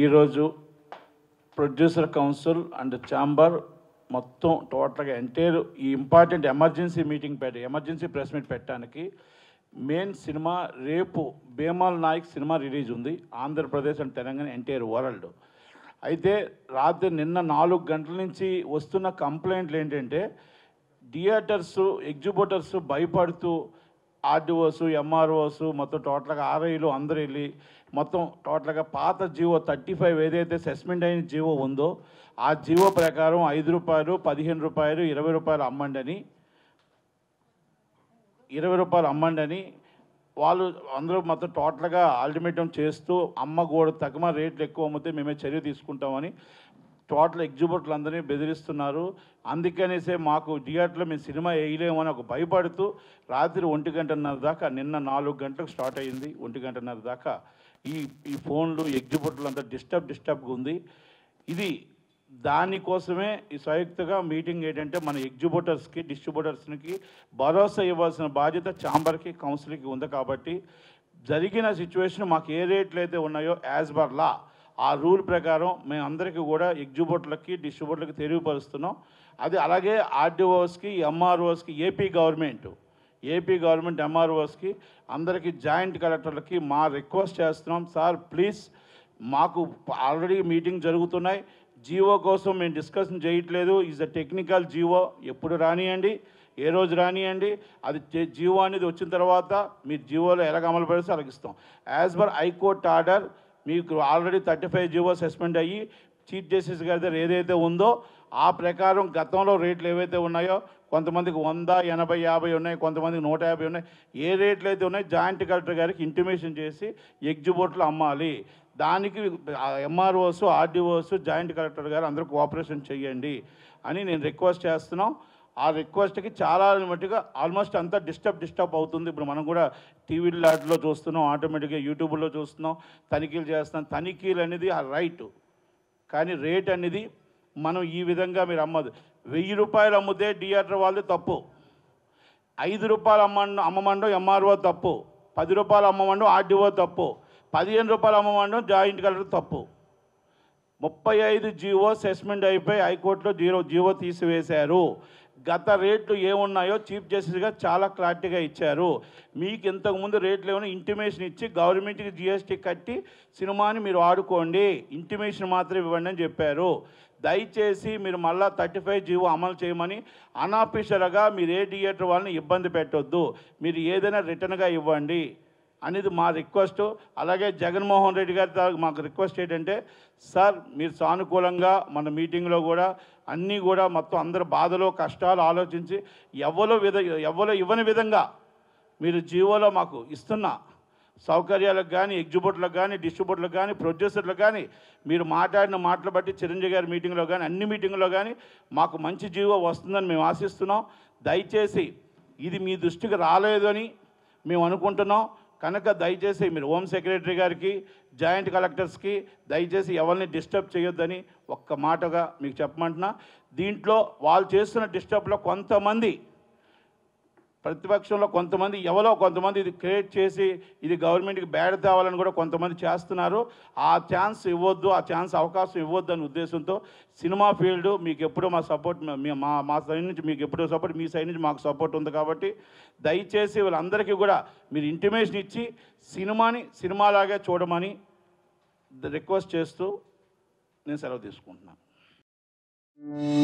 ఈరోజు producer council and chamber మొత్తం టోటల్గా ఎంటైర్ ఈ ఇంపార్టెంట్ ఎమర్జెన్సీ మీటింగ్ పెట్ట ఎమర్జెన్సీ ప్రెస్ మీట్ పెట్టడానికి మెయిన్ సినిమా రేపు భీమాల్ నాయక్ సినిమా రిలీజ్ ఉంది Andhra Pradesh and Telangana entire world అయితే రాత్రి నిన్న నాలుగు గంటల నుంచి వస్తున్న కంప్లైంట్లు ఏంటంటే థియేటర్స్ ఎగ్జిబిటర్స్ భయపడుతూ ఆర్డిఓస్ ఎంఆర్ఓస్ మొత్తం టోటల్గా ఆర్ఐలు అందరు వెళ్ళి మొత్తం టోటల్గా పాత జీవో థర్టీ ఫైవ్ ఏదైతే అసెస్మెంట్ అయిన జీవో ఉందో ఆ జీవో ప్రకారం ఐదు రూపాయలు పదిహేను రూపాయలు ఇరవై రూపాయలు అమ్మండి అని ఇరవై రూపాయలు అమ్మండి అని వాళ్ళు అందరూ మొత్తం టోటల్గా అల్టిమేటం చేస్తూ అమ్మ గోడ తగ్గమ రేట్లు ఎక్కువ అమ్మితే మేమే చర్య తీసుకుంటామని టోటల్ ఎగ్జిబిట్లు అందరినీ బెదిరిస్తున్నారు అందుకనేసే మాకు థియేటర్లో మేము సినిమా వేయలేమని ఒక భయపడుతూ రాత్రి ఒంటి గంటన్నర దాకా నిన్న నాలుగు గంటలకు స్టార్ట్ అయ్యింది ఒంటి గంటన్నర దాకా ఈ ఈ ఫోన్లు ఎగ్జిబిట్లు అంతా డిస్టర్బ్ డిస్టర్బ్గా ఉంది ఇది దానికోసమే ఈ సంయుక్తగా మీటింగ్ ఏంటంటే మన ఎగ్జిబ్యూటర్స్కి డిస్ట్రిబ్యూటర్స్కి భరోసా ఇవ్వాల్సిన బాధ్యత ఛాంబర్కి కౌన్సిల్కి ఉంది కాబట్టి జరిగిన సిచ్యువేషన్ మాకు ఏ రేట్లు అయితే ఉన్నాయో యాజ్ పర్ లా ఆ రూల్ ప్రకారం మేము అందరికీ కూడా ఎగ్జిబోట్లకి డిస్ట్రిబ్యూటర్లకి తెలియపరుస్తున్నాం అది అలాగే ఆర్డీఓస్కి ఎంఆర్ఓస్కి ఏపీ గవర్నమెంట్ ఏపీ గవర్నమెంట్ ఎంఆర్ఓస్కి అందరికీ జాయింట్ కలెక్టర్లకి మా రిక్వెస్ట్ చేస్తున్నాం సార్ ప్లీజ్ మాకు ఆల్రెడీ మీటింగ్ జరుగుతున్నాయి జీవో కోసం మేము డిస్కషన్ చేయట్లేదు ఈజ్ అ టెక్నికల్ జీవో ఎప్పుడు రానియండి ఏ రోజు రానియండి అది జీవో అనేది వచ్చిన తర్వాత మీరు జీవోలో ఎలాగ అమలు పడితే అలాగిస్తాం యాజ్ పర్ హైకోర్టు ఆర్డర్ మీకు already thirty five GO suspend అయ్యి చీఫ్ జస్టిస్ గారి దగ్గర ఏదైతే ఉందో ఆ ప్రకారం గతంలో రేట్లు ఏవైతే ఉన్నాయో కొంతమందికి వంద ఎనభై యాభై ఉన్నాయి కొంతమందికి నూట యాభై ఉన్నాయి ఏ రేట్లు అయితే ఉన్నాయో జాయింట్ కలెక్టర్ గారికి ఇంటిమేషన్ చేసి ఎగ్జిబోట్లు అమ్మాలి దానికి ఎంఆర్ఓస్ ఆర్డీఓస్ జాయింట్ కలెక్టర్ గారు అందరూ కోఆపరేషన్ చేయండి అని నేను రిక్వెస్ట్ చేస్తున్నాం ఆ రిక్వెస్ట్కి చాలా మట్టుగా ఆల్మోస్ట్ అంతా డిస్టర్బ్ డిస్టర్బ్ అవుతుంది ఇప్పుడు మనం కూడా టీవీ లాట్లో చూస్తున్నాం ఆటోమేటిక్గా యూట్యూబ్లో చూస్తున్నాం తనిఖీలు చేస్తున్నాం తనిఖీలు అనేది ఆ రైట్ కానీ రేట్ అనేది మనం ఈ విధంగా మీరు అమ్మదు వెయ్యి రూపాయలు అమ్మితే థియేటర్ వాళ్ళు తప్పు ఐదు రూపాయలు అమ్మ అమ్మమండం ఎంఆర్ఓ తప్పు పది రూపాయలు అమ్మమండం ఆర్డీఓ తప్పు పదిహేను రూపాయలు అమ్మమండం జాయింట్ కలర్ తప్పు ముప్పై ఐదు జీవో సెస్మెంట్ అయిపోయి హైకోర్టులో జీరో జీవో తీసివేశారు గత రేట్లు ఏమున్నాయో చీఫ్ జస్టిస్గా చాలా క్లారిటీగా ఇచ్చారు మీకు ఇంతకుముందు రేట్లు ఏమైనా ఇంటిమేషన్ ఇచ్చి గవర్నమెంట్కి జిఎస్టీ కట్టి సినిమాని మీరు ఆడుకోండి ఇంటిమేషన్ మాత్రం ఇవ్వండి అని చెప్పారు దయచేసి మీరు మళ్ళా థర్టీ ఫైవ్ జీవో అమలు చేయమని అనాఫీషియల్గా మీరు ఏ థియేటర్ వాళ్ళని ఇబ్బంది పెట్టొద్దు మీరు ఏదైనా రిటర్న్గా ఇవ్వండి అనేది మా రిక్వెస్ట్ అలాగే జగన్మోహన్ రెడ్డి గారి మాకు రిక్వెస్ట్ ఏంటంటే సార్ మీరు సానుకూలంగా మన మీటింగ్లో కూడా అన్నీ కూడా మొత్తం అందరు బాధలు కష్టాలు ఆలోచించి ఎవరో విధ ఎవరో ఇవ్వని విధంగా మీరు జీవోలో మాకు ఇస్తున్న సౌకర్యాలకు కానీ ఎగ్జిబ్యూటర్లకు కానీ డిస్ట్రిబ్యూటర్లకు కానీ ప్రొడ్యూసర్లకు కానీ మీరు మాట్లాడిన మాటలు బట్టి చిరంజీవి గారి మీటింగ్లో కానీ అన్ని మీటింగ్లో కానీ మాకు మంచి జీవో వస్తుందని మేము ఆశిస్తున్నాం దయచేసి ఇది మీ దృష్టికి రాలేదని మేము అనుకుంటున్నాం కనుక దయచేసి మీరు హోమ్ సెక్రటరీ గారికి జాయింట్ కలెక్టర్స్కి దయచేసి ఎవరిని డిస్టర్బ్ చేయొద్దని ఒక్క మాటగా మీకు చెప్పమంటున్నా దీంట్లో వాళ్ళు చేస్తున్న డిస్టర్బ్లో కొంతమంది ప్రతిపక్షంలో కొంతమంది ఎవరో కొంతమంది ఇది క్రియేట్ చేసి ఇది గవర్నమెంట్కి బ్యాడ్ తేవాలని కూడా కొంతమంది చేస్తున్నారు ఆ ఛాన్స్ ఇవ్వద్దు ఆ ఛాన్స్ అవకాశం ఇవ్వద్దు అనే ఉద్దేశంతో సినిమా ఫీల్డ్ మీకు ఎప్పుడూ మా సపోర్ట్ మా మా సైడ్ నుంచి మీకు ఎప్పుడూ సపోర్ట్ మీ సైడ్ నుంచి మాకు సపోర్ట్ ఉంది కాబట్టి దయచేసి వీళ్ళందరికీ కూడా మీరు ఇంటిమేషన్ ఇచ్చి సినిమాని సినిమాలాగే చూడమని రిక్వెస్ట్ చేస్తూ నేను సెలవు తీసుకుంటున్నాను